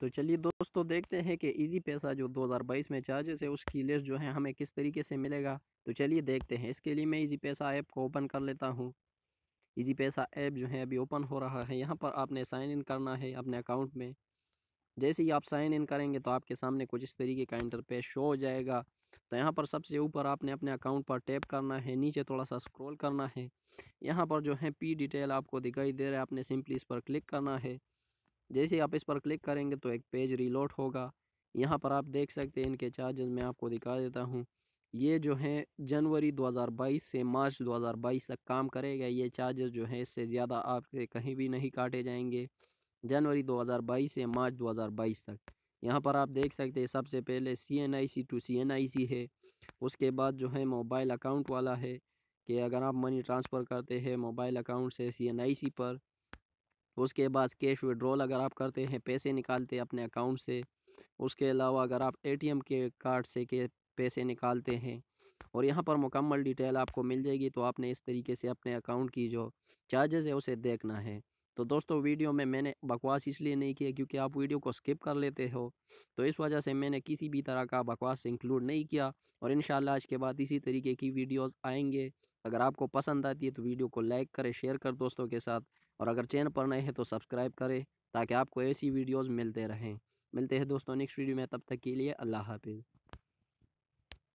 तो चलिए दोस्तों देखते हैं कि इजी पैसा जो 2022 में चार्जेस है उसकी लिस्ट जो है हमें किस तरीके से मिलेगा तो चलिए देखते हैं इसके लिए मैं इजी पैसा ऐप को ओपन कर लेता हूँ इजी पैसा ऐप जो है अभी ओपन हो रहा है यहाँ पर आपने साइन इन करना है अपने अकाउंट में जैसे ही आप साइन इन करेंगे तो आपके सामने कुछ इस तरीके का इंटरपेज शो हो जाएगा तो यहाँ पर सबसे ऊपर आपने अपने अकाउंट पर टैप करना है नीचे थोड़ा सा स्क्रॉल करना है यहाँ पर जो है पी डिटेल आपको दिखाई दे रहा है आपने सिंपली इस पर क्लिक करना है जैसे आप इस पर क्लिक करेंगे तो एक पेज रीलोड होगा यहाँ पर आप देख सकते हैं इनके चार्जेस मैं आपको दिखा देता हूँ ये जो है जनवरी 2022 से मार्च 2022 तक काम करेगा ये चार्जेस जो है इससे ज़्यादा आपके कहीं भी नहीं काटे जाएंगे जनवरी 2022 से मार्च 2022 तक यहाँ पर आप देख सकते हैं सबसे पहले C N I C to C N I C है उसके बाद जो है मोबाइल अकाउंट वाला है कि अगर आप मनी ट्रांसफ़र करते हैं मोबाइल अकाउंट से सी एन आई सी पर उसके बाद कैश विड्रॉल अगर आप करते हैं पैसे निकालते हैं अपने अकाउंट से उसके अलावा अगर आप एटीएम के कार्ड से के पैसे निकालते हैं और यहाँ पर मुकम्मल डिटेल आपको मिल जाएगी तो आपने इस तरीके से अपने अकाउंट की जो चार्जेज़ है उसे देखना है तो दोस्तों वीडियो में मैंने बकवास इसलिए नहीं किया क्योंकि आप वीडियो को स्किप कर लेते हो तो इस वजह से मैंने किसी भी तरह का बकवास इंक्लूड नहीं किया और इन आज के बाद इसी तरीके की वीडियोस आएंगे अगर आपको पसंद आती है तो वीडियो को लाइक करें शेयर कर दोस्तों के साथ और अगर चैनल पर नए हैं तो सब्सक्राइब करें ताकि आपको ऐसी वीडियोज़ मिलते रहें मिलते हैं दोस्तों नेक्स्ट वीडियो में तब तक के लिए अल्लाह हाफिज़